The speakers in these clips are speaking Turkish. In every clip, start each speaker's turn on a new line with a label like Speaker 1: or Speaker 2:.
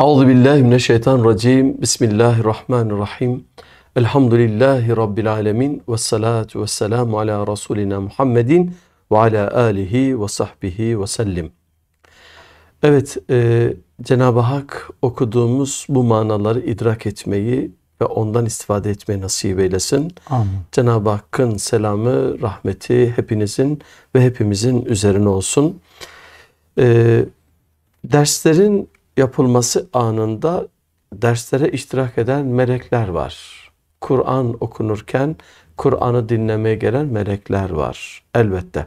Speaker 1: Euzu billahi mineşşeytanirracim. Bismillahirrahmanirrahim. Elhamdülillahi rabbil alamin ve salatu vesselamü ala rasulina Muhammedin ve ala alihi ve sahbihi ve sellim. Evet, e, Cenab-ı Hak okuduğumuz bu manaları idrak etmeyi ve ondan istifade etmeyi nasip eylesin. Amin. Cenab-ı Hakk'ın selamı, rahmeti hepinizin ve hepimizin üzerine olsun. E, derslerin yapılması anında derslere iştirak eden melekler var. Kur'an okunurken Kur'an'ı dinlemeye gelen melekler var elbette.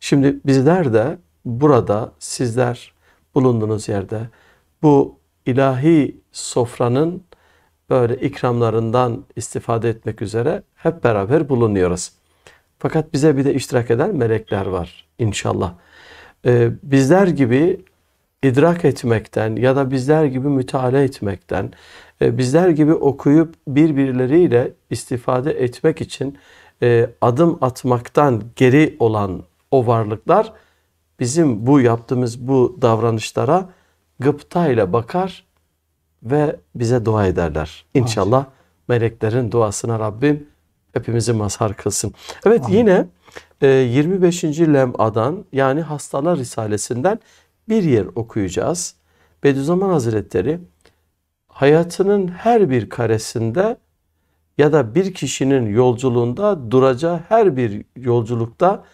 Speaker 1: Şimdi bizler de burada sizler bulunduğunuz yerde bu ilahi sofranın böyle ikramlarından istifade etmek üzere hep beraber bulunuyoruz. Fakat bize bir de iştirak eden melekler var inşallah. Ee, bizler gibi idrak etmekten ya da bizler gibi müteala etmekten, e, bizler gibi okuyup birbirleriyle istifade etmek için e, adım atmaktan geri olan o varlıklar bizim bu yaptığımız bu davranışlara gıpta ile bakar ve bize dua ederler. İnşallah Amin. meleklerin duasına Rabbim hepimizi mazhar kılsın. Evet yine 25. E, lem'adan yani Hastalar Risalesinden bir yer okuyacağız. Bediüzzaman Hazretleri hayatının her bir karesinde ya da bir kişinin yolculuğunda duracağı her bir yolculukta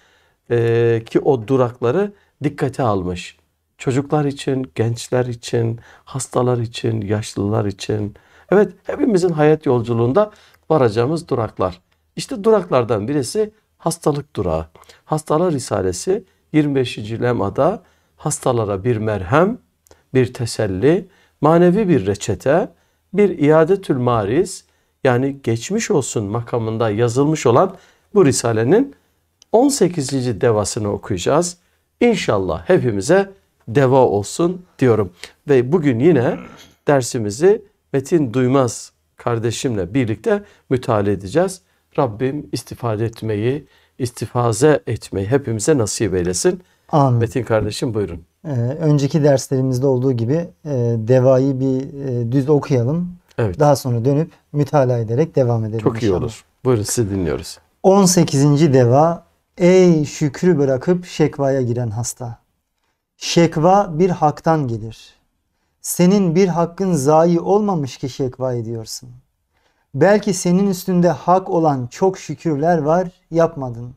Speaker 1: e, ki o durakları dikkate almış. Çocuklar için, gençler için, hastalar için, yaşlılar için. Evet hepimizin hayat yolculuğunda varacağımız duraklar. İşte duraklardan birisi hastalık durağı. Hastalar Risalesi 25. lemada hastalara bir merhem, bir teselli, manevi bir reçete, bir iadetül mariz yani geçmiş olsun makamında yazılmış olan bu risalenin 18. devasını okuyacağız. İnşallah hepimize deva olsun diyorum. Ve bugün yine dersimizi Metin Duymaz kardeşimle birlikte müteala edeceğiz. Rabbim istifade etmeyi, istifaze etmeyi hepimize nasip eylesin. Amin. Metin kardeşim buyurun.
Speaker 2: Ee, önceki derslerimizde olduğu gibi e, devayı bir e, düz okuyalım. Evet. Daha sonra dönüp mütalaa ederek devam edelim. Çok inşallah. iyi olur.
Speaker 1: Buyurun sizi dinliyoruz.
Speaker 2: 18. deva Ey şükrü bırakıp şekvaya giren hasta. Şekva bir haktan gelir. Senin bir hakkın zayi olmamış ki şekva ediyorsun. Belki senin üstünde hak olan çok şükürler var yapmadın.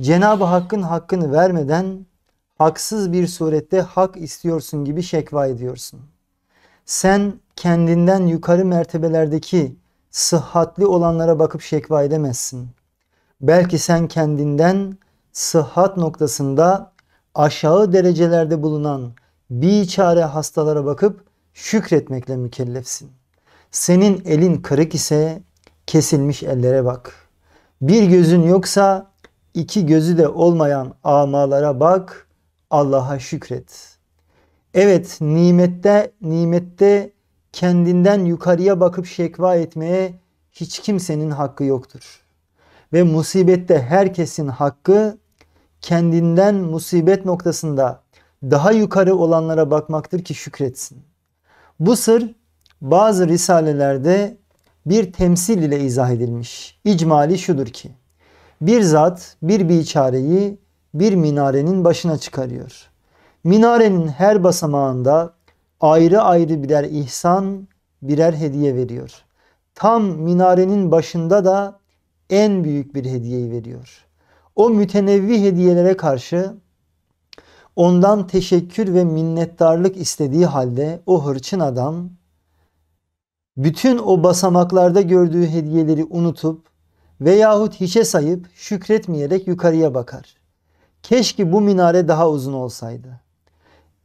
Speaker 2: Cenab-ı Hakk'ın hakkını vermeden haksız bir surette hak istiyorsun gibi şekva ediyorsun. Sen kendinden yukarı mertebelerdeki sıhhatli olanlara bakıp şekva edemezsin. Belki sen kendinden sıhhat noktasında aşağı derecelerde bulunan bir çare hastalara bakıp şükretmekle mükellefsin. Senin elin kırık ise kesilmiş ellere bak. Bir gözün yoksa iki gözü de olmayan amalara bak, Allah'a şükret. Evet, nimette, nimette kendinden yukarıya bakıp şekva etmeye hiç kimsenin hakkı yoktur. Ve musibette herkesin hakkı kendinden musibet noktasında daha yukarı olanlara bakmaktır ki şükretsin. Bu sır bazı risalelerde bir temsil ile izah edilmiş. İcmali şudur ki bir zat bir biçareyi bir minarenin başına çıkarıyor. Minarenin her basamağında ayrı ayrı birer ihsan, birer hediye veriyor. Tam minarenin başında da en büyük bir hediyeyi veriyor. O mütenevvi hediyelere karşı ondan teşekkür ve minnettarlık istediği halde o hırçın adam bütün o basamaklarda gördüğü hediyeleri unutup veyahut hiçe sayıp şükretmeyerek yukarıya bakar. Keşke bu minare daha uzun olsaydı.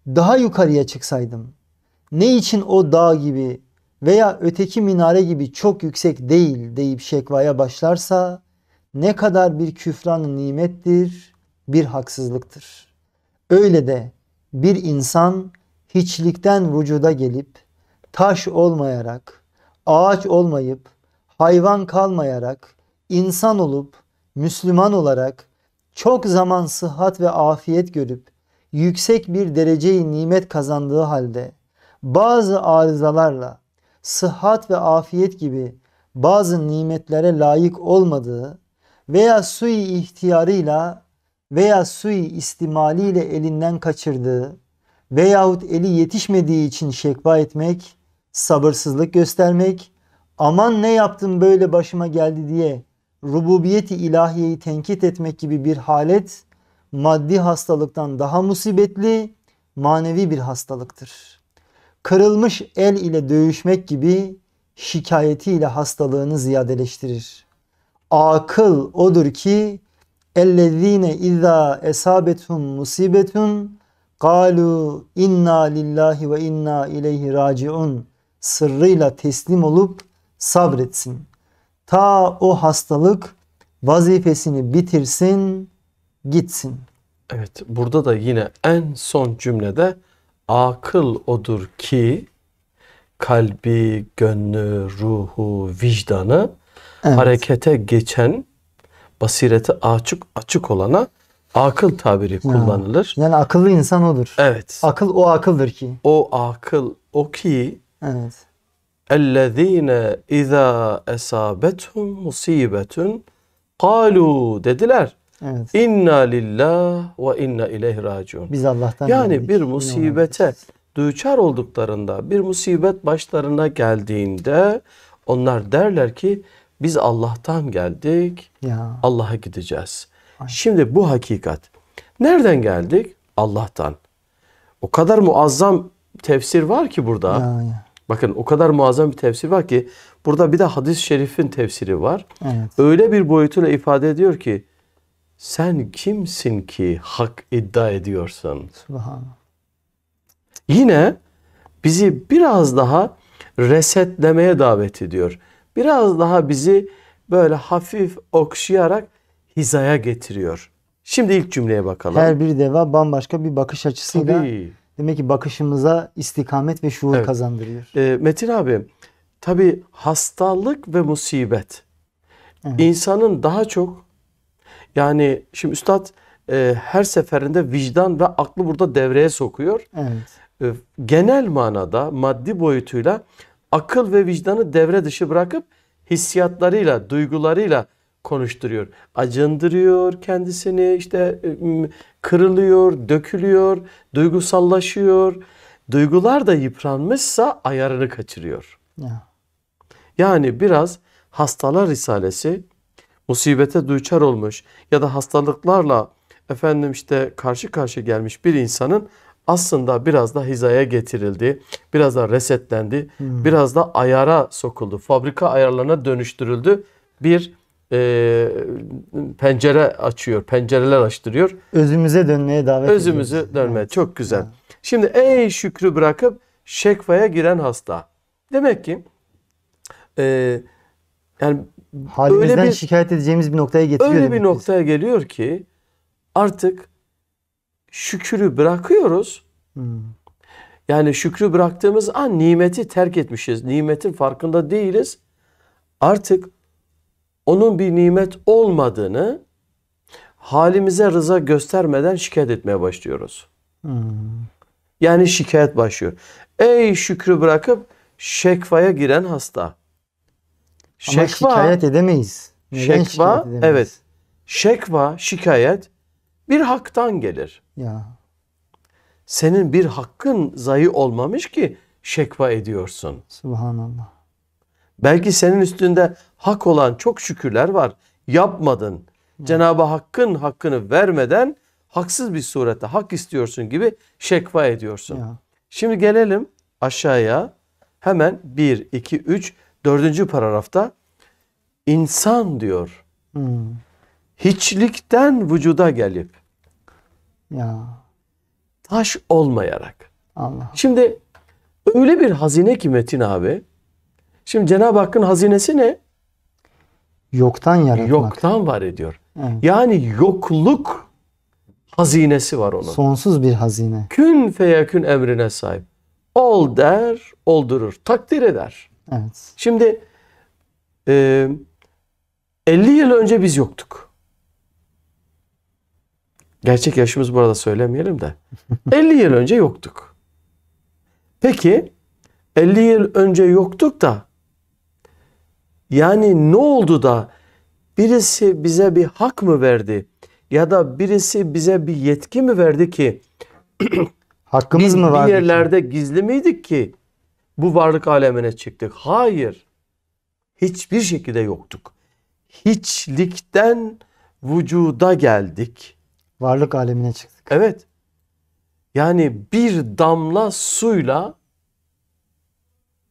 Speaker 2: Daha yukarıya çıksaydım. Ne için o dağ gibi veya öteki minare gibi çok yüksek değil deyip şekvaya başlarsa ne kadar bir küfran nimettir, bir haksızlıktır. Öyle de bir insan hiçlikten vücuda gelip taş olmayarak, ağaç olmayıp, hayvan kalmayarak insan olup Müslüman olarak çok zaman sıhhat ve afiyet görüp yüksek bir dereceyi nimet kazandığı halde bazı arızalarla sıhhat ve afiyet gibi bazı nimetlere layık olmadığı veya sui ihtiyarıyla veya sui istimaliyle elinden kaçırdığı veyahut eli yetişmediği için şekva etmek, sabırsızlık göstermek, aman ne yaptım böyle başıma geldi diye rububiyeti ilahiyeyi tenkit etmek gibi bir halet maddi hastalıktan daha musibetli manevi bir hastalıktır. Kırılmış el ile dövüşmek gibi şikayetiyle hastalığını ziyadeleştirir. Akıl odur ki ellezine izâ esâbethum musibetun kalu inna lillahi ve inna ileyhi raciun sırrıyla teslim olup sabretsin.'' Ta o hastalık vazifesini bitirsin, gitsin. Evet,
Speaker 1: burada da yine en son cümlede akıl odur ki kalbi, gönlü, ruhu, vicdanı evet. harekete geçen basireti açık açık olana akıl tabiri ya. kullanılır.
Speaker 2: Yani akıllı insan odur. Evet. Akıl o akıldır ki.
Speaker 1: O akıl o ki evet. اَلَّذ۪ينَ اِذَا اَسَابَتْهُمْ مُص۪يبَةٌ قَالُوا dediler. Evet. İnna lillah ve inna ileyhi raciun.
Speaker 2: Biz Allah'tan Yani geldik. bir musibete
Speaker 1: düçar olduklarında, bir musibet başlarına geldiğinde onlar derler ki biz Allah'tan geldik. Ya. Allah'a gideceğiz. Ay. Şimdi bu hakikat. Nereden geldik? Allah'tan. O kadar muazzam tefsir var ki burada. Ya, ya. Bakın o kadar muazzam bir tefsir var ki burada bir de hadis-i şerifin tefsiri var. Evet. Öyle bir boyutuyla ifade ediyor ki sen kimsin ki hak iddia ediyorsun? Subhanallah. Yine bizi biraz daha resetlemeye davet ediyor. Biraz daha bizi böyle hafif okşayarak hizaya getiriyor. Şimdi ilk cümleye bakalım. Her
Speaker 2: bir deva bambaşka bir bakış açısıyla Tabii demek ki bakışımıza istikamet ve şuur evet. kazandırıyor.
Speaker 1: E, Metin abi tabi hastalık ve musibet evet. insanın daha çok yani şimdi üstad e, her seferinde vicdan ve aklı burada devreye sokuyor. Evet. E, genel manada maddi boyutuyla akıl ve vicdanı devre dışı bırakıp hissiyatlarıyla, duygularıyla konuşturuyor. Acındırıyor kendisini işte ıı, kırılıyor, dökülüyor, duygusallaşıyor. Duygular da yıpranmışsa ayarını kaçırıyor. Yani biraz hastalar risalesi musibete duçar olmuş ya da hastalıklarla efendim işte karşı karşı gelmiş bir insanın aslında biraz da hizaya getirildi, biraz da resetlendi, hmm. biraz da ayara sokuldu, fabrika ayarlarına dönüştürüldü bir e, pencere açıyor, pencereler açtırıyor.
Speaker 2: Özümüze dönmeye davet ediyor. Özümüzü
Speaker 1: ediyoruz. dönmeye. Evet. Çok güzel. Evet. Şimdi ey şükrü bırakıp şekvaya giren hasta. Demek ki e, yani halimizden öyle bir,
Speaker 2: şikayet edeceğimiz bir noktaya getiriyor. Öyle
Speaker 1: bir noktaya biz. geliyor ki artık şükrü bırakıyoruz. Hmm. Yani şükrü bıraktığımız an nimeti terk etmişiz. Nimetin farkında değiliz. Artık onun bir nimet olmadığını halimize rıza göstermeden şikayet etmeye başlıyoruz. Hmm. Yani şikayet başlıyor. Ey şükrü bırakıp şekvaya giren hasta.
Speaker 2: Şekva, Ama şikayet edemeyiz. Neden şekva, şikayet edemeyiz? evet.
Speaker 1: Şekva, şikayet bir haktan gelir. Ya. Senin bir hakkın zayı olmamış ki şekva ediyorsun. Subhanallah. Belki senin üstünde hak olan çok şükürler var. Yapmadın. Cenab-ı Hakk'ın hakkını vermeden haksız bir surette hak istiyorsun gibi şekva ediyorsun. Ya. Şimdi gelelim aşağıya. Hemen 1, 2, 3, 4. paragrafta insan diyor. Hmm. Hiçlikten vücuda gelip ya. taş olmayarak. Allah. Şimdi öyle bir hazine ki Metin abi Şimdi Cenab-ı Hakk'ın hazinesi ne? Yoktan yaratmak. Yoktan var ediyor. Evet. Yani yokluk hazinesi var onun.
Speaker 2: Sonsuz bir hazine.
Speaker 1: Kün feyekün emrine sahip. Ol der, oldurur. Takdir eder. Evet. Şimdi e, 50 yıl önce biz yoktuk. Gerçek yaşımız burada söylemeyelim de. 50 yıl önce yoktuk. Peki 50 yıl önce yoktuk da yani ne oldu da birisi bize bir hak mı verdi ya da birisi bize bir yetki mi verdi ki
Speaker 2: hakkımız biz mı vardı? Bir
Speaker 1: yerlerde ki? gizli miydik ki bu varlık alemine çıktık? Hayır. Hiçbir şekilde yoktuk. Hiçlikten vücuda geldik.
Speaker 2: Varlık alemine
Speaker 1: çıktık. Evet. Yani bir damla suyla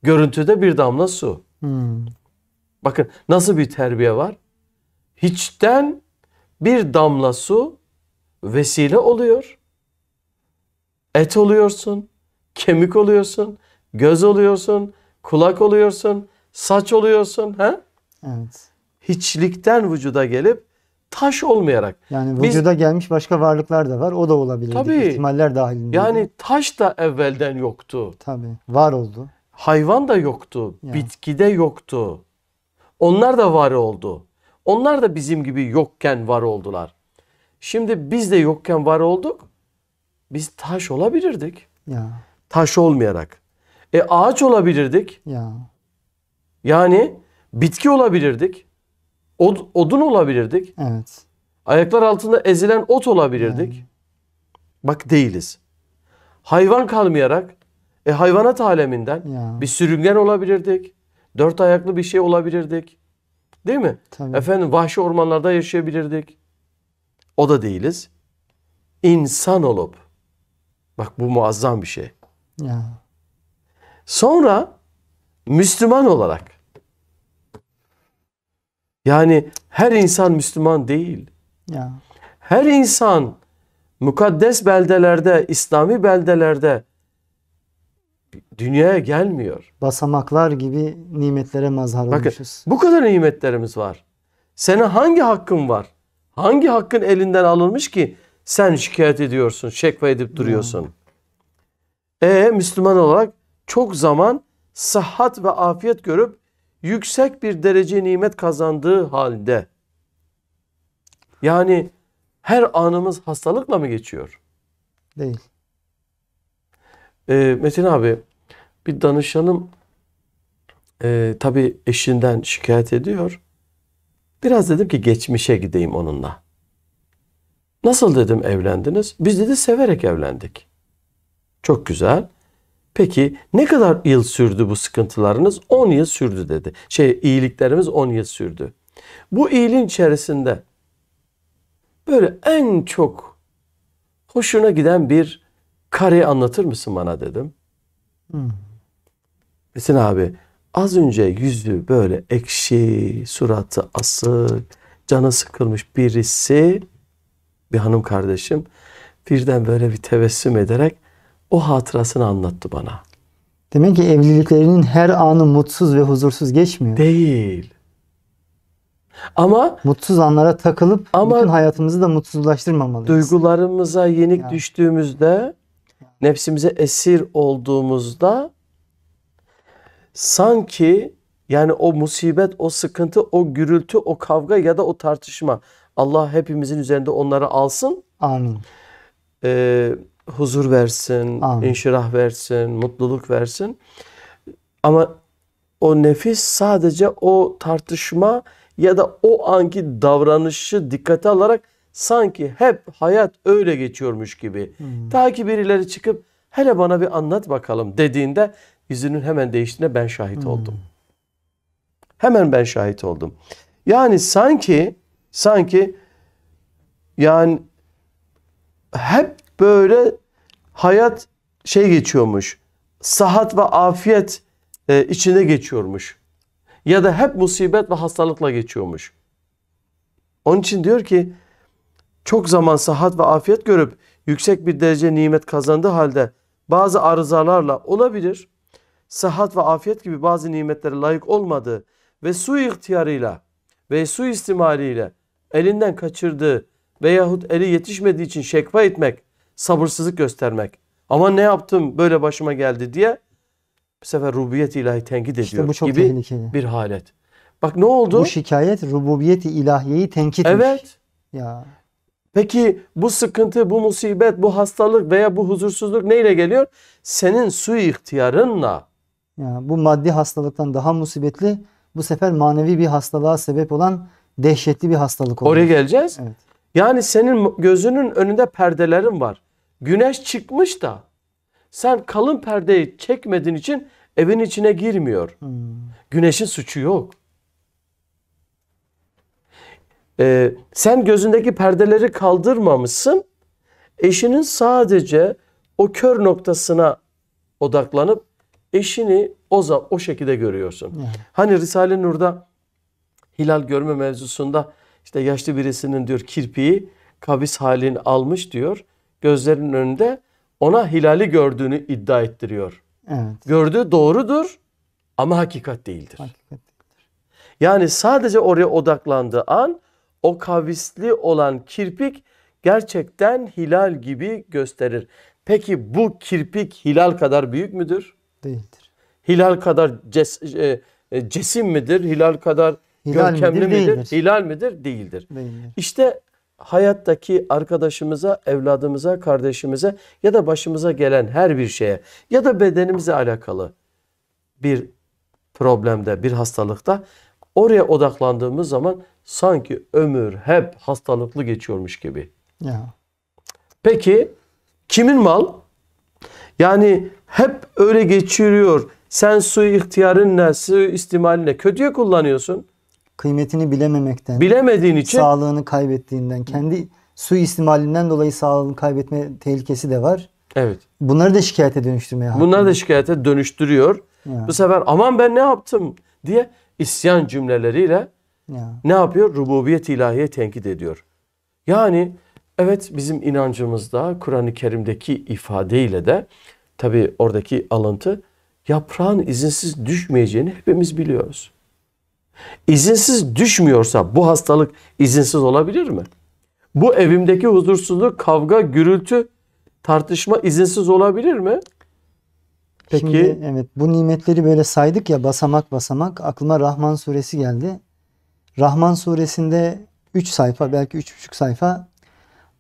Speaker 1: görüntüde bir damla su. Hmm. Bakın nasıl bir terbiye var? Hiçten bir damla su vesile oluyor. Et oluyorsun, kemik oluyorsun, göz oluyorsun, kulak oluyorsun, saç oluyorsun. He? Evet. Hiçlikten vücuda gelip taş olmayarak.
Speaker 2: Yani vücuda Biz, gelmiş başka varlıklar da var. O da olabilir. Tabii. İhtimaller dahilinde. Yani
Speaker 1: taş da evvelden yoktu. Tabii. Var oldu. Hayvan da yoktu. Ya. Bitki de yoktu. Onlar da var oldu. Onlar da bizim gibi yokken var oldular. Şimdi biz de yokken var olduk. Biz taş olabilirdik. Ya. Taş olmayarak. E ağaç olabilirdik. Ya. Yani bitki olabilirdik. Od, odun olabilirdik. Evet. Ayaklar altında ezilen ot olabilirdik. Yani. Bak değiliz. Hayvan kalmayarak e hayvanat aleminden ya. bir sürüngen olabilirdik. Dört ayaklı bir şey olabilirdik. Değil mi? Tabii. Efendim vahşi ormanlarda yaşayabilirdik. O da değiliz. İnsan olup. Bak bu muazzam bir şey. Ya. Sonra Müslüman olarak. Yani her insan Müslüman değil. Ya. Her insan mukaddes beldelerde, İslami beldelerde dünyaya gelmiyor.
Speaker 2: Basamaklar gibi nimetlere mazhar Bakın,
Speaker 1: olmuşuz. Bu kadar nimetlerimiz var. Sana hangi hakkın var? Hangi hakkın elinden alınmış ki sen şikayet ediyorsun, şekva edip duruyorsun? Hmm. E Müslüman olarak çok zaman sıhhat ve afiyet görüp yüksek bir derece nimet kazandığı halde yani her anımız hastalıkla mı geçiyor? Değil. E, Metin abi bir danışanım e, tabii eşinden şikayet ediyor. Biraz dedim ki geçmişe gideyim onunla. Nasıl dedim evlendiniz? Biz dedi severek evlendik. Çok güzel. Peki ne kadar yıl sürdü bu sıkıntılarınız? 10 yıl sürdü dedi. Şey iyiliklerimiz 10 yıl sürdü. Bu iyiliğin içerisinde böyle en çok hoşuna giden bir kareyi anlatır mısın bana dedim. Hmm. Esin abi az önce yüzü böyle ekşi, suratı asık, canı sıkılmış birisi bir hanım kardeşim birden böyle bir tebessüm ederek o hatırasını anlattı bana.
Speaker 2: Demek ki evliliklerinin her anı mutsuz ve huzursuz geçmiyor. Değil. Ama mutsuz anlara takılıp ama bütün hayatımızı da mutsuzlaştırmamalıyız.
Speaker 1: Duygularımıza yenik yani. düştüğümüzde nefsimize esir olduğumuzda sanki yani o musibet, o sıkıntı, o gürültü, o kavga ya da o tartışma Allah hepimizin üzerinde onları alsın. Amin. Ee, huzur versin, Amin. inşirah versin, mutluluk versin. Ama o nefis sadece o tartışma ya da o anki davranışı dikkate alarak sanki hep hayat öyle geçiyormuş gibi. Hmm. Ta ki birileri çıkıp hele bana bir anlat bakalım dediğinde yüzünün hemen değiştiğine ben şahit hmm. oldum. Hemen ben şahit oldum. Yani sanki sanki yani hep böyle hayat şey geçiyormuş. Sahat ve afiyet e, içinde geçiyormuş. Ya da hep musibet ve hastalıkla geçiyormuş. Onun için diyor ki çok zaman sıhhat ve afiyet görüp yüksek bir derece nimet kazandığı halde bazı arızalarla olabilir. Sıhhat ve afiyet gibi bazı nimetlere layık olmadığı ve su ihtiyarıyla ve su istimaliyle elinden kaçırdığı veyahut eli yetişmediği için şekva etmek, sabırsızlık göstermek. Ama ne yaptım böyle başıma geldi diye bu sefer rububiyet ilahi tenkit ediyor işte bu çok gibi tehlikeli. bir halet.
Speaker 2: Bak ne oldu? Bu şikayet rububiyet ilahiyeyi tenkitmiş. Evet. Ya.
Speaker 1: Peki bu sıkıntı, bu musibet, bu hastalık veya bu huzursuzluk neyle geliyor? Senin su ihtiyarınla.
Speaker 2: Yani bu maddi hastalıktan daha musibetli bu sefer manevi bir hastalığa sebep olan dehşetli bir hastalık oluyor. Oraya geleceğiz.
Speaker 1: Evet. Yani senin gözünün önünde perdelerin var. Güneş çıkmış da sen kalın perdeyi çekmediğin için evin içine girmiyor. Hmm. Güneşin suçu yok. Ee, sen gözündeki perdeleri kaldırmamışsın. Eşinin sadece o kör noktasına odaklanıp eşini o o şekilde görüyorsun. Evet. Hani Risale-i Nur'da hilal görme mevzusunda işte yaşlı birisinin diyor kirpiği kabis halini almış diyor. Gözlerinin önünde ona hilali gördüğünü iddia ettiriyor. Evet. Gördüğü doğrudur ama hakikat değildir. Hakikat değildir. Yani sadece oraya odaklandığı an o kavisli olan kirpik gerçekten hilal gibi gösterir. Peki bu kirpik hilal kadar büyük müdür? Değildir. Hilal kadar ces, e, e, cesim midir? Hilal kadar hilal görkemli midir? midir? Değildir. Hilal midir? Değildir. Değildir. İşte hayattaki arkadaşımıza, evladımıza, kardeşimize ya da başımıza gelen her bir şeye ya da bedenimize alakalı bir problemde, bir hastalıkta oraya odaklandığımız zaman sanki ömür hep hastalıklı geçiyormuş gibi. Ya. Peki kimin mal? Yani hep öyle geçiriyor. Sen suyu ihtiyarınla, suyu istimalinle kötüye kullanıyorsun.
Speaker 2: Kıymetini bilememekten. Bilemediğin için. Sağlığını kaybettiğinden. Kendi su istimalinden dolayı sağlığını kaybetme tehlikesi de var. Evet. Bunları da şikayete dönüştürmeye hakkında.
Speaker 1: Bunları da şikayete dönüştürüyor. Ya. Bu sefer aman ben ne yaptım diye isyan cümleleriyle ya. Ne yapıyor? Rububiyet ilahiye tenkit ediyor. Yani evet bizim inancımızda Kur'an-ı Kerim'deki ifadeyle de tabi oradaki alıntı yaprağın izinsiz düşmeyeceğini hepimiz biliyoruz. İzinsiz düşmüyorsa bu hastalık izinsiz olabilir mi? Bu evimdeki huzursuzluk, kavga, gürültü, tartışma izinsiz olabilir mi?
Speaker 2: Peki. Şimdi, evet bu nimetleri böyle saydık ya basamak basamak aklıma Rahman suresi geldi. Rahman suresinde 3 sayfa belki 3,5 sayfa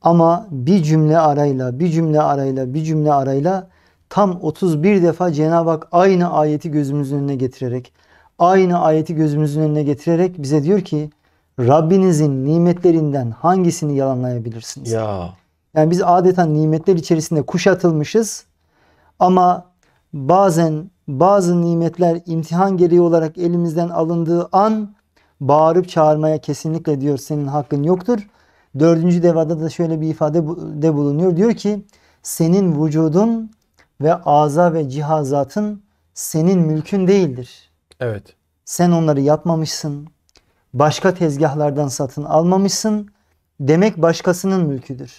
Speaker 2: ama bir cümle arayla, bir cümle arayla, bir cümle arayla tam 31 defa Cenab-ı Hak aynı ayeti gözümüzün önüne getirerek, aynı ayeti gözümüzün önüne getirerek bize diyor ki Rabbinizin nimetlerinden hangisini yalanlayabilirsiniz? Ya. Yani biz adeta nimetler içerisinde kuşatılmışız ama bazen bazı nimetler imtihan gereği olarak elimizden alındığı an bağırıp çağırmaya kesinlikle diyor senin hakkın yoktur. Dördüncü devada da şöyle bir ifade de bulunuyor. Diyor ki senin vücudun ve ağza ve cihazatın senin mülkün değildir. Evet. Sen onları yapmamışsın. Başka tezgahlardan satın almamışsın. Demek başkasının mülküdür.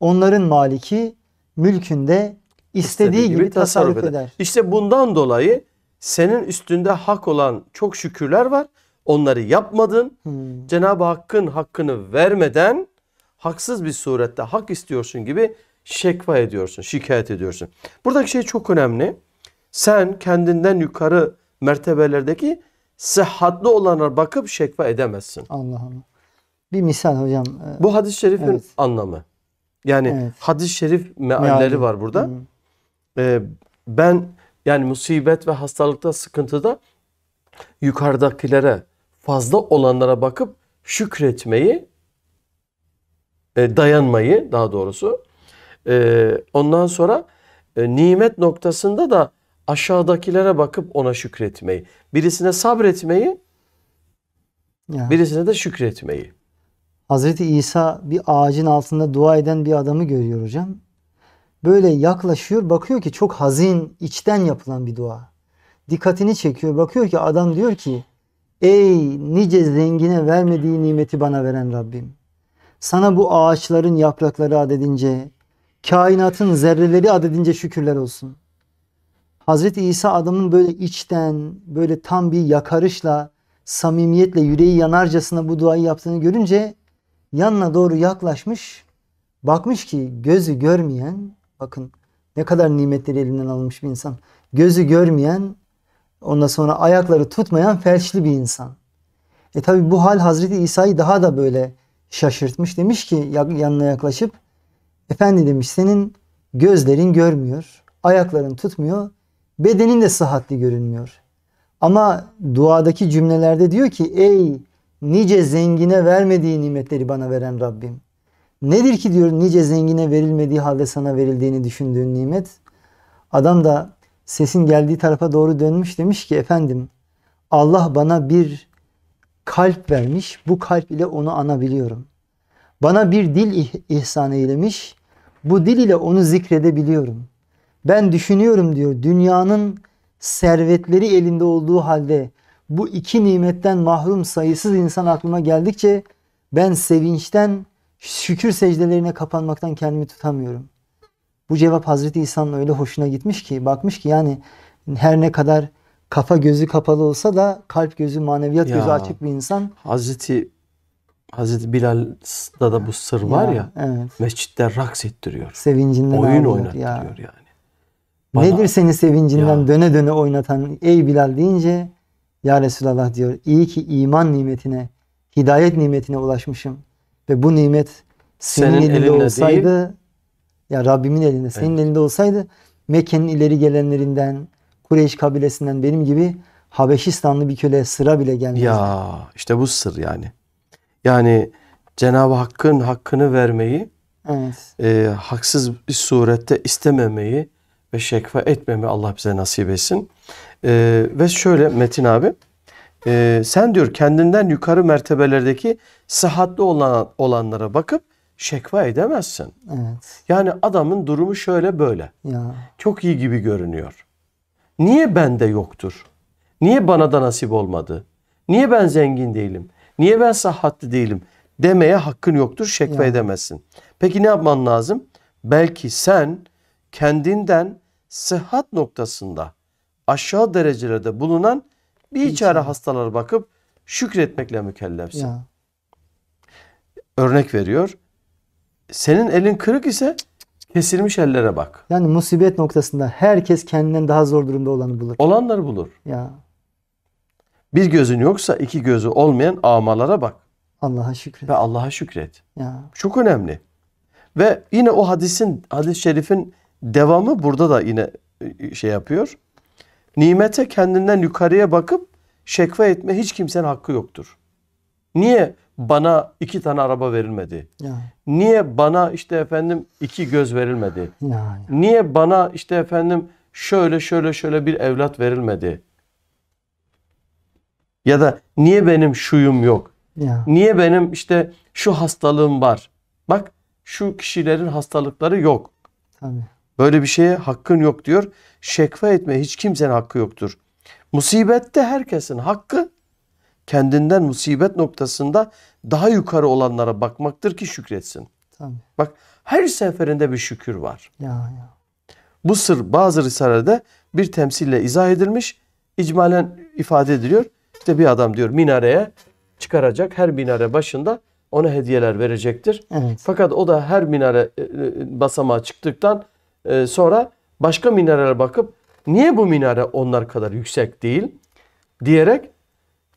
Speaker 2: Onların maliki mülkünde istediği, istediği gibi, gibi tasarruf eder. eder.
Speaker 1: İşte bundan dolayı senin üstünde hak olan çok şükürler var onları yapmadın. Hmm. Cenab-ı Hakk'ın hakkını vermeden haksız bir surette hak istiyorsun gibi şekva ediyorsun, şikayet ediyorsun. Buradaki şey çok önemli. Sen kendinden yukarı mertebelerdeki sıhhatli olanlara bakıp şekva edemezsin. Allah Allah.
Speaker 2: Bir misal hocam. E, Bu hadis-i şerifin evet.
Speaker 1: anlamı. Yani evet. hadis-i şerif mealleri var burada. Ee, ben yani musibet ve hastalıkta, sıkıntıda yukarıdakilere fazla olanlara bakıp şükretmeyi, e, dayanmayı daha doğrusu. E, ondan sonra e, nimet noktasında da aşağıdakilere bakıp ona şükretmeyi. Birisine sabretmeyi, yani. birisine de şükretmeyi.
Speaker 2: Hazreti İsa bir ağacın altında dua eden bir adamı görüyor hocam. Böyle yaklaşıyor bakıyor ki çok hazin içten yapılan bir dua. Dikkatini çekiyor bakıyor ki adam diyor ki Ey nice zengine vermediği nimeti bana veren Rabbim. Sana bu ağaçların yaprakları adedince, kainatın zerreleri adedince şükürler olsun. Hazreti İsa adamın böyle içten, böyle tam bir yakarışla, samimiyetle, yüreği yanarcasına bu duayı yaptığını görünce yanına doğru yaklaşmış. Bakmış ki gözü görmeyen, bakın ne kadar nimetleri elinden almış bir insan. Gözü görmeyen Ondan sonra ayakları tutmayan felçli bir insan. E tabi bu hal Hazreti İsa'yı daha da böyle şaşırtmış. Demiş ki yanına yaklaşıp Efendi demiş senin gözlerin görmüyor, ayakların tutmuyor, bedenin de sıhhatli görünmüyor. Ama duadaki cümlelerde diyor ki ey nice zengine vermediği nimetleri bana veren Rabbim. Nedir ki diyor nice zengine verilmediği halde sana verildiğini düşündüğün nimet? Adam da sesin geldiği tarafa doğru dönmüş demiş ki efendim Allah bana bir kalp vermiş. Bu kalp ile onu anabiliyorum. Bana bir dil ihsan eylemiş. Bu dil ile onu zikredebiliyorum. Ben düşünüyorum diyor dünyanın servetleri elinde olduğu halde bu iki nimetten mahrum sayısız insan aklıma geldikçe ben sevinçten şükür secdelerine kapanmaktan kendimi tutamıyorum. Bu cevap Hazreti İsa'nın öyle hoşuna gitmiş ki bakmış ki yani her ne kadar kafa gözü kapalı olsa da kalp gözü maneviyat ya, gözü açık bir insan.
Speaker 1: Hazreti Hazreti Bilal'da da bu sır var ya, ya evet. mescitte raks ettiriyor.
Speaker 2: Sevincinden oyun oynatıyor ya. yani. Bana, Nedir seni sevincinden ya. döne döne oynatan ey Bilal deyince ya Resulallah diyor iyi ki iman nimetine, hidayet nimetine ulaşmışım ve bu nimet senin, senin elinde olsaydı değil, ya Rabbimin elinde, senin evet. elinde olsaydı Mekke'nin ileri gelenlerinden, Kureyş kabilesinden benim gibi Habeşistanlı bir köle sıra bile gelmezdi.
Speaker 1: Ya işte bu sır yani. Yani Cenab-ı Hakk'ın hakkını vermeyi, evet. e, haksız bir surette istememeyi ve şekva etmemeyi Allah bize nasip etsin. E, ve şöyle Metin abi, e, sen diyor kendinden yukarı mertebelerdeki sıhhatli olan olanlara bakıp şekva edemezsin. Evet. Yani adamın durumu şöyle böyle. Ya. Çok iyi gibi görünüyor. Niye bende yoktur? Niye bana da nasip olmadı? Niye ben zengin değilim? Niye ben sıhhatli değilim? Demeye hakkın yoktur, şekva ya. edemezsin. Peki ne yapman lazım? Belki sen kendinden sıhhat noktasında aşağı derecelerde bulunan bir Hiç çare hastalara bakıp şükretmekle mükellefsin. Ya. Örnek veriyor. Senin elin kırık ise kesilmiş ellere bak.
Speaker 2: Yani musibet noktasında herkes kendinden daha zor durumda olanı bulur.
Speaker 1: Olanları bulur. Ya. Bir gözün yoksa iki gözü olmayan amalara bak. Allah'a şükret. Ve Allah'a şükret. Ya. Çok önemli. Ve yine o hadisin, hadis-i şerifin devamı burada da yine e, şey yapıyor. Nimete kendinden yukarıya bakıp şekva etme hiç kimsenin hakkı yoktur. Niye? bana iki tane araba verilmedi? Yani. Niye bana işte efendim iki göz verilmedi? Yani. Niye bana işte efendim şöyle şöyle şöyle bir evlat verilmedi? Ya da niye benim şuyum yok? Ya. Niye benim işte şu hastalığım var? Bak şu kişilerin hastalıkları yok. Tabii. Böyle bir şeye hakkın yok diyor. Şekva etme hiç kimsenin hakkı yoktur. Musibette herkesin hakkı kendinden musibet noktasında daha yukarı olanlara bakmaktır ki şükretsin. Tamam. Bak her seferinde bir şükür var. Ya, ya. Bu sır bazı risalede bir temsille izah edilmiş, icmalen ifade ediliyor. İşte bir adam diyor minareye çıkaracak, her minare başında ona hediyeler verecektir. Evet. Fakat o da her minare e, e, basamağa çıktıktan e, sonra başka minarelere bakıp niye bu minare onlar kadar yüksek değil diyerek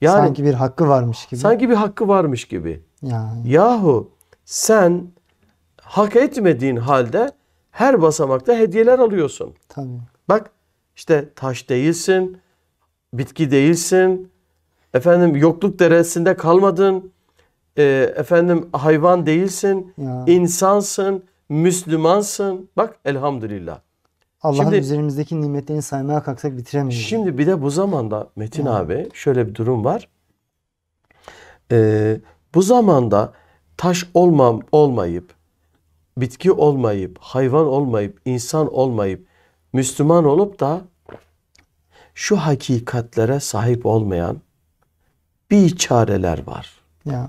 Speaker 2: yani, sanki bir hakkı varmış gibi. Sanki
Speaker 1: bir hakkı varmış gibi. Yani. Yahu sen hak etmediğin halde her basamakta hediyeler alıyorsun. Tabii. Bak işte taş değilsin, bitki değilsin, efendim yokluk deresinde kalmadın, e, efendim hayvan değilsin, ya. insansın, Müslümansın. Bak elhamdülillah.
Speaker 2: Allah'ın şimdi, üzerimizdeki nimetlerini saymaya kalksak bitiremeyiz. Şimdi bir de bu zamanda Metin yani. abi şöyle bir durum var. Ee, bu zamanda
Speaker 1: taş olmam olmayıp, bitki olmayıp, hayvan olmayıp, insan olmayıp, Müslüman olup da şu hakikatlere sahip olmayan bir çareler var. Ya.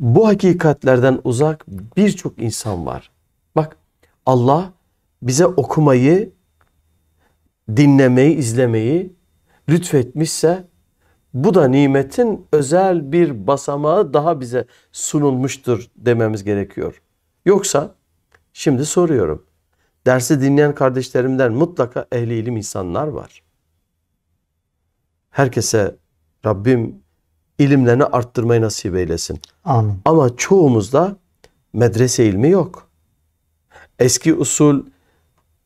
Speaker 1: Bu hakikatlerden uzak birçok insan var. Bak Allah bize okumayı dinlemeyi, izlemeyi lütfetmişse bu da nimetin özel bir basamağı daha bize sunulmuştur dememiz gerekiyor. Yoksa şimdi soruyorum. Dersi dinleyen kardeşlerimden mutlaka ehli ilim insanlar var. Herkese Rabbim ilimlerini arttırmayı nasip eylesin. Amin. Ama çoğumuzda medrese ilmi yok. Eski usul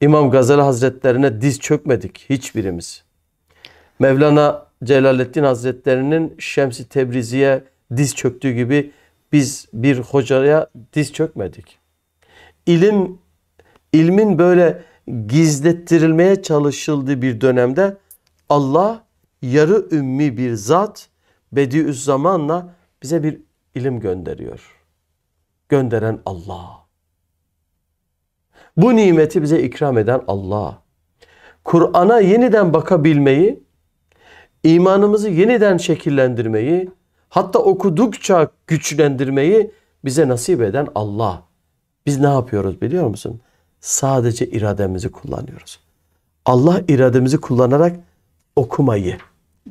Speaker 1: İmam Gazali Hazretlerine diz çökmedik hiçbirimiz. Mevlana Celaleddin Hazretlerinin Şemsi Tebrizi'ye diz çöktüğü gibi biz bir hocaya diz çökmedik. İlim, ilmin böyle gizlettirilmeye çalışıldığı bir dönemde Allah yarı ümmi bir zat Bediüzzaman'la bize bir ilim gönderiyor. Gönderen Allah. Bu nimeti bize ikram eden Allah. Kur'an'a yeniden bakabilmeyi, imanımızı yeniden şekillendirmeyi, hatta okudukça güçlendirmeyi bize nasip eden Allah. Biz ne yapıyoruz biliyor musun? Sadece irademizi kullanıyoruz. Allah irademizi kullanarak okumayı,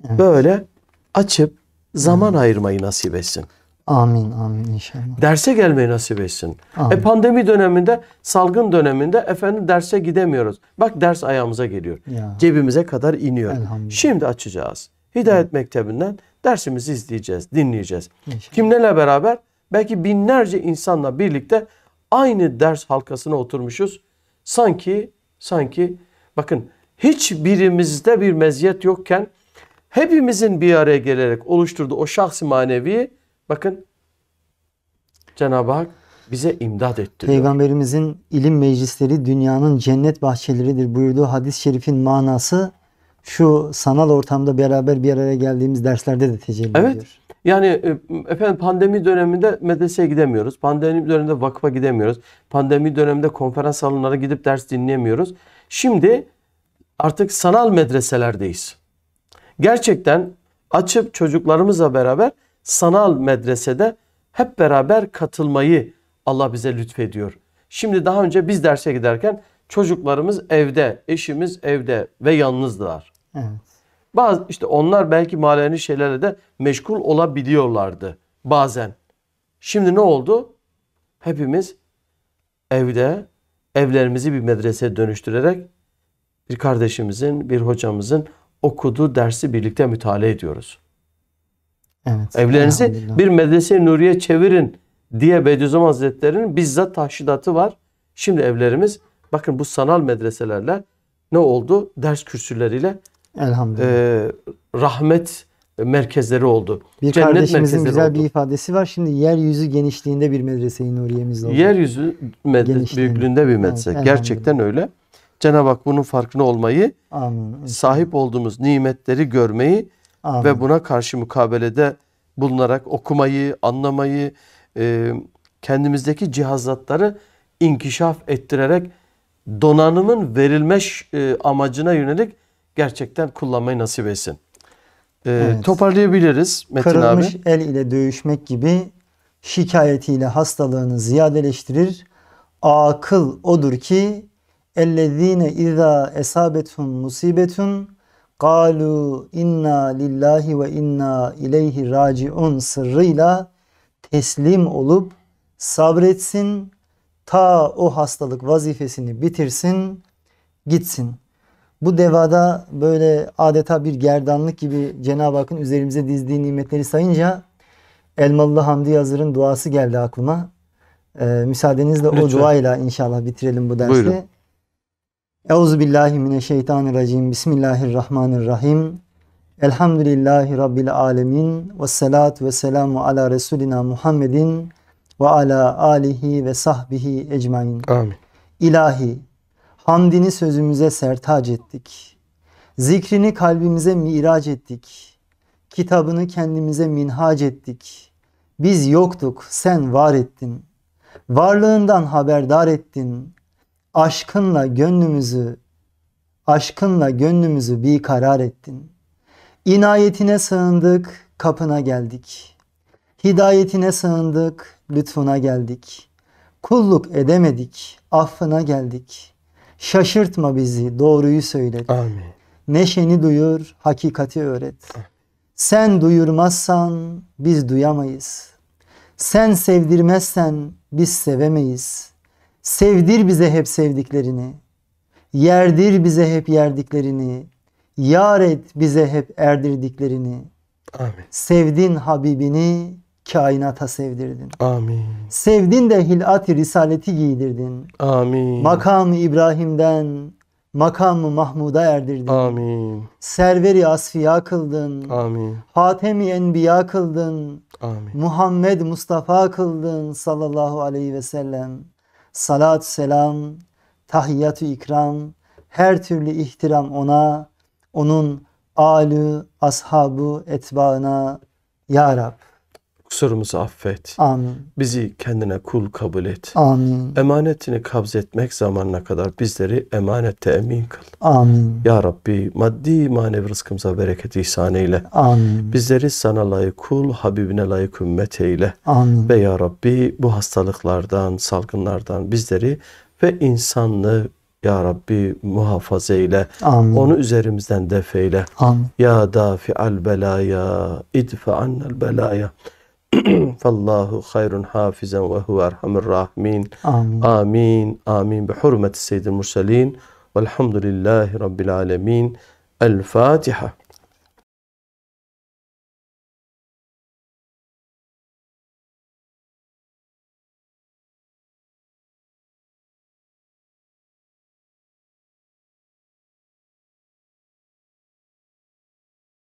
Speaker 1: evet. böyle açıp zaman evet. ayırmayı nasip etsin.
Speaker 2: Amin amin
Speaker 1: inşallah. Derse gelmeyi nasip etsin. E, amin. E pandemi döneminde, salgın döneminde efendim derse gidemiyoruz. Bak ders ayağımıza geliyor. Ya. Cebimize kadar iniyor. Şimdi açacağız. Hidayet evet. Mektebi'nden dersimizi izleyeceğiz, dinleyeceğiz. İnşallah. Kimlerle beraber? Belki binlerce insanla birlikte aynı ders halkasına oturmuşuz. Sanki sanki bakın hiçbirimizde bir meziyet yokken hepimizin bir araya gelerek oluşturduğu o şahsi maneviyi. Bakın Cenab-ı Hak bize imdad etti.
Speaker 2: Peygamberimizin ilim meclisleri dünyanın cennet bahçeleridir buyurduğu hadis-i şerifin manası şu sanal ortamda beraber bir araya geldiğimiz derslerde de tecelli evet.
Speaker 1: ediyor. Yani e, efendim pandemi döneminde medreseye gidemiyoruz. Pandemi döneminde vakfa gidemiyoruz. Pandemi döneminde konferans salonlara gidip ders dinleyemiyoruz. Şimdi artık sanal medreselerdeyiz. Gerçekten açıp çocuklarımızla beraber sanal medresede hep beraber katılmayı Allah bize lütfediyor. Şimdi daha önce biz derse giderken çocuklarımız evde, eşimiz evde ve yalnızdılar. Evet. Bazı işte onlar belki manevi şeylerle de meşgul olabiliyorlardı bazen. Şimdi ne oldu? Hepimiz evde evlerimizi bir medrese dönüştürerek bir kardeşimizin, bir hocamızın okuduğu dersi birlikte mütale ediyoruz. Evet. Evlerinizi bir medrese nuriye çevirin diye Bediüzzaman Hazretleri'nin bizzat tahşidatı var. Şimdi evlerimiz bakın bu sanal medreselerle ne oldu? Ders kürsüleriyle Elhamdülillah. E, rahmet merkezleri oldu. Bir Cennet kardeşimizin güzel
Speaker 2: oldu. bir ifadesi var. Şimdi yeryüzü genişliğinde bir medrese-i nuriyemiz oldu.
Speaker 1: Yeryüzü medre- büyüklüğünde bir medrese. Evet, Gerçekten öyle. Cenab-ı Hak bunun farkına olmayı, Amin. sahip olduğumuz nimetleri görmeyi Amin. Ve buna karşı mukabelede bulunarak okumayı, anlamayı, e, kendimizdeki cihazatları inkişaf ettirerek donanımın verilmiş e, amacına yönelik gerçekten kullanmayı nasip etsin. E, evet. Toparlayabiliriz Metin Kırılmış abi.
Speaker 2: el ile dövüşmek gibi şikayetiyle hastalığını ziyadeleştirir. Akıl odur ki ellezine izâ esâbethum musibetun Kalu inna lillahi ve inna ileyhi raciun sırrıyla teslim olup sabretsin. Ta o hastalık vazifesini bitirsin, gitsin. Bu devada böyle adeta bir gerdanlık gibi Cenab-ı Hakk'ın üzerimize dizdiği nimetleri sayınca Elmalı Hamdi Yazır'ın duası geldi aklıma. Ee, müsaadenizle Lütfen. o duayla inşallah bitirelim bu dersi. Buyurun. Euzu billahi mineşşeytanirracim. Bismillahirrahmanirrahim. Elhamdülillahi rabbil alemin ve salatu ve selamu ala resulina Muhammedin ve ala alihi ve sahbihi ecmaîn. Amin. İlahi, hamdini sözümüze sertac ettik. Zikrini kalbimize mirac ettik. Kitabını kendimize minhac ettik. Biz yoktuk, sen var ettin. Varlığından haberdar ettin aşkınla gönlümüzü aşkınla gönlümüzü bir karar ettin. İnayetine sığındık, kapına geldik. Hidayetine sığındık, lütfuna geldik. Kulluk edemedik, affına geldik. Şaşırtma bizi, doğruyu söyle. Amin. Neşeni duyur, hakikati öğret. Sen duyurmazsan biz duyamayız. Sen sevdirmezsen biz sevemeyiz.'' Sevdir bize hep sevdiklerini. Yerdir bize hep yerdiklerini. Yar et bize hep erdirdiklerini. Amin. Sevdin Habibini, kainata sevdirdin. Amin. Sevdin de hilat-i risaleti giydirdin.
Speaker 1: Amin. Makam
Speaker 2: İbrahim'den makamı Mahmud'a erdirdin. Amin. Serveri asfiya kıldın. Amin. Hatemi enbiya kıldın. Amin. Muhammed Mustafa kıldın sallallahu aleyhi ve sellem salat selam, tahiyyatü ikram, her türlü ihtiram ona, onun alü, ashabı, etbaına, Ya Rab.''
Speaker 1: Kusurumuzu affet. Amin. Bizi kendine kul kabul et. Amin. Emanetini etmek zamanına kadar bizleri emanette emin kıl.
Speaker 2: Amin.
Speaker 1: Ya Rabbi maddi manevi rızkımıza bereket ihsan eyle. Amin. Bizleri sana layık kul, Habibine layık ümmet eyle. Amin. Ve Ya Rabbi bu hastalıklardan, salgınlardan bizleri ve insanlığı ya Rabbi muhafaza eyle. Amin. Onu üzerimizden def eyle. Amin. Ya al belaya, idfe annel belaya. Fallahu hayrun hafizen ve huve erhamur rahimin. Amin. Amin. Amin. Bi hurmeti seyyidil murselin.
Speaker 2: Velhamdülillahi rabbil alemin. El Fatiha.